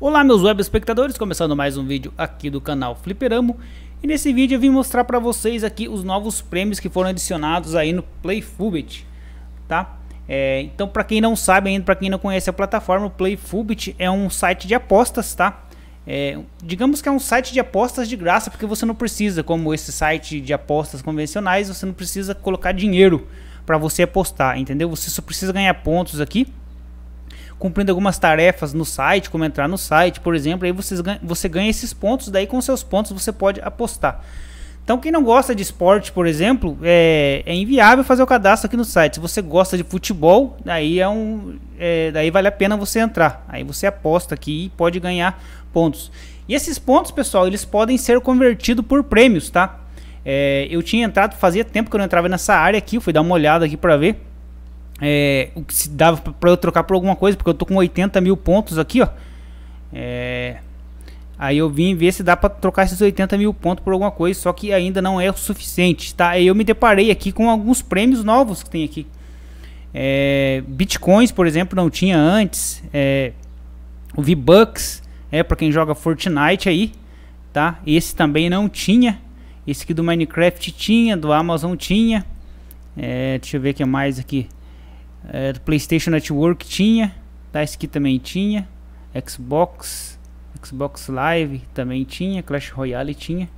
Olá meus web espectadores, começando mais um vídeo aqui do canal Fliperamo E nesse vídeo eu vim mostrar para vocês aqui os novos prêmios que foram adicionados aí no Playfubit tá? É, então para quem não sabe ainda, para quem não conhece a plataforma, o Playfubit é um site de apostas, tá? É, digamos que é um site de apostas de graça, porque você não precisa, como esse site de apostas convencionais, você não precisa colocar dinheiro para você apostar, entendeu? Você só precisa ganhar pontos aqui cumprindo algumas tarefas no site, como entrar no site, por exemplo, aí vocês ganha, você ganha esses pontos, daí com seus pontos você pode apostar. Então quem não gosta de esporte, por exemplo, é, é inviável fazer o cadastro aqui no site. Se você gosta de futebol, daí, é um, é, daí vale a pena você entrar. Aí você aposta aqui e pode ganhar pontos. E esses pontos, pessoal, eles podem ser convertidos por prêmios, tá? É, eu tinha entrado, fazia tempo que eu não entrava nessa área aqui, eu fui dar uma olhada aqui para ver é, o que se dava para eu trocar por alguma coisa, porque eu tô com 80 mil pontos aqui, ó. É, aí eu vim ver se dá para trocar esses 80 mil pontos por alguma coisa, só que ainda não é o suficiente, tá? Aí eu me deparei aqui com alguns prêmios novos que tem aqui. É, Bitcoins, por exemplo, não tinha antes. É, o V-Bucks, é para quem joga Fortnite aí, tá? Esse também não tinha. Esse aqui do Minecraft tinha, do Amazon tinha. É, deixa eu ver o que mais aqui. É, do PlayStation Network tinha, da que também tinha, Xbox, Xbox Live também tinha, Clash Royale tinha,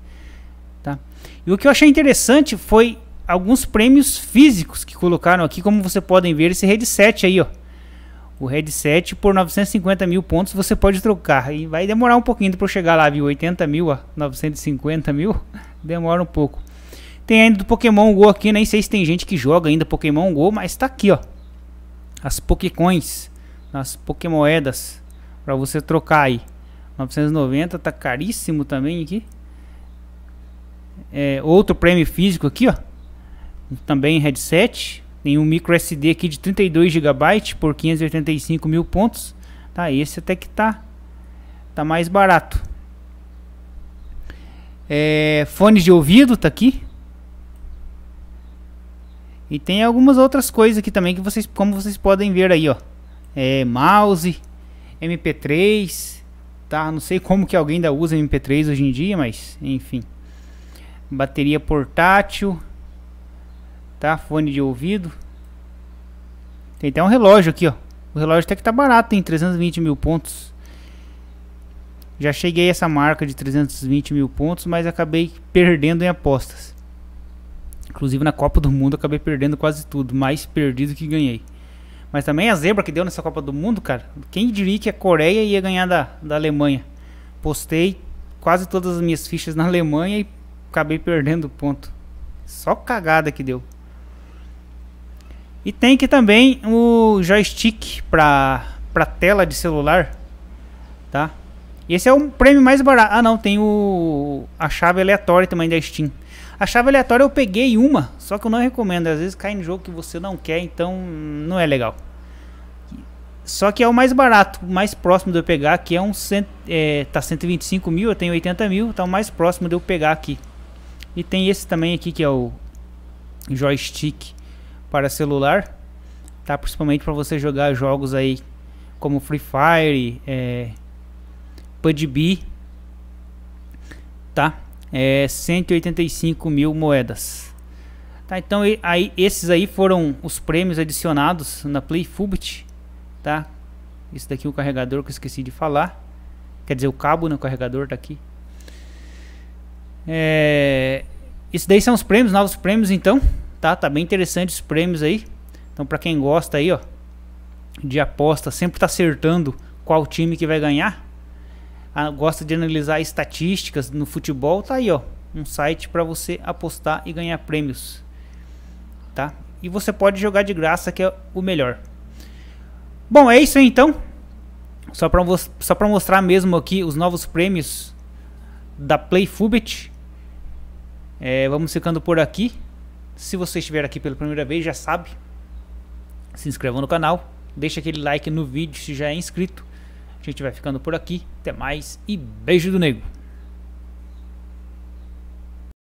tá? E o que eu achei interessante foi alguns prêmios físicos que colocaram aqui, como você podem ver esse headset aí, ó. O headset por 950 mil pontos você pode trocar. E vai demorar um pouquinho para chegar lá, viu? 80 mil a 950 mil. Demora um pouco. Tem ainda do Pokémon GO aqui. Nem sei se tem gente que joga ainda Pokémon GO, mas tá aqui, ó as Pokécoins, as Pokémoedas, para você trocar aí. 990 tá caríssimo também aqui. É, outro prêmio físico aqui, ó. Também headset. Tem um micro SD aqui de 32 GB por 585 mil pontos. Tá, esse até que tá, tá mais barato. É, fones de ouvido tá aqui. E tem algumas outras coisas aqui também que vocês, como vocês podem ver aí, ó. É, mouse, MP3, tá? Não sei como que alguém ainda usa MP3 hoje em dia, mas enfim. Bateria portátil, tá? Fone de ouvido. Tem até um relógio aqui, ó. O relógio até que tá barato, tem 320 mil pontos. Já cheguei a essa marca de 320 mil pontos, mas acabei perdendo em apostas. Inclusive na Copa do Mundo acabei perdendo quase tudo, mais perdido que ganhei. Mas também a zebra que deu nessa Copa do Mundo, cara. Quem diria que a Coreia ia ganhar da, da Alemanha? Postei quase todas as minhas fichas na Alemanha e acabei perdendo o ponto. Só cagada que deu. E tem que também o joystick para para tela de celular, tá? esse é um prêmio mais barato. Ah, não, tem o a chave aleatória também da Steam. A chave aleatória eu peguei uma, só que eu não recomendo. Às vezes cai em jogo que você não quer, então não é legal. Só que é o mais barato, o mais próximo de eu pegar, que é um cent... é, tá 125 mil, eu tenho 80 mil, tá o mais próximo de eu pegar aqui. E tem esse também aqui que é o joystick para celular, tá? Principalmente para você jogar jogos aí como Free Fire, é, PUDB, tá? É 185 mil moedas. Tá, então aí, esses aí foram os prêmios adicionados na Playfubit, tá? Isso daqui é o carregador que eu esqueci de falar. Quer dizer, o cabo no né? carregador tá aqui. É, isso daí são os prêmios, novos prêmios então, tá? Tá bem interessante os prêmios aí. Então para quem gosta aí, ó, de aposta, sempre tá acertando qual time que vai ganhar. Ah, gosta de analisar estatísticas no futebol, tá aí ó, um site para você apostar e ganhar prêmios, tá? E você pode jogar de graça, que é o melhor. Bom, é isso aí, então. Só para só mostrar mesmo aqui os novos prêmios da Playfubit. É, vamos ficando por aqui. Se você estiver aqui pela primeira vez, já sabe. Se inscreva no canal. Deixa aquele like no vídeo se já é inscrito. A gente vai ficando por aqui. Até mais e beijo do nego.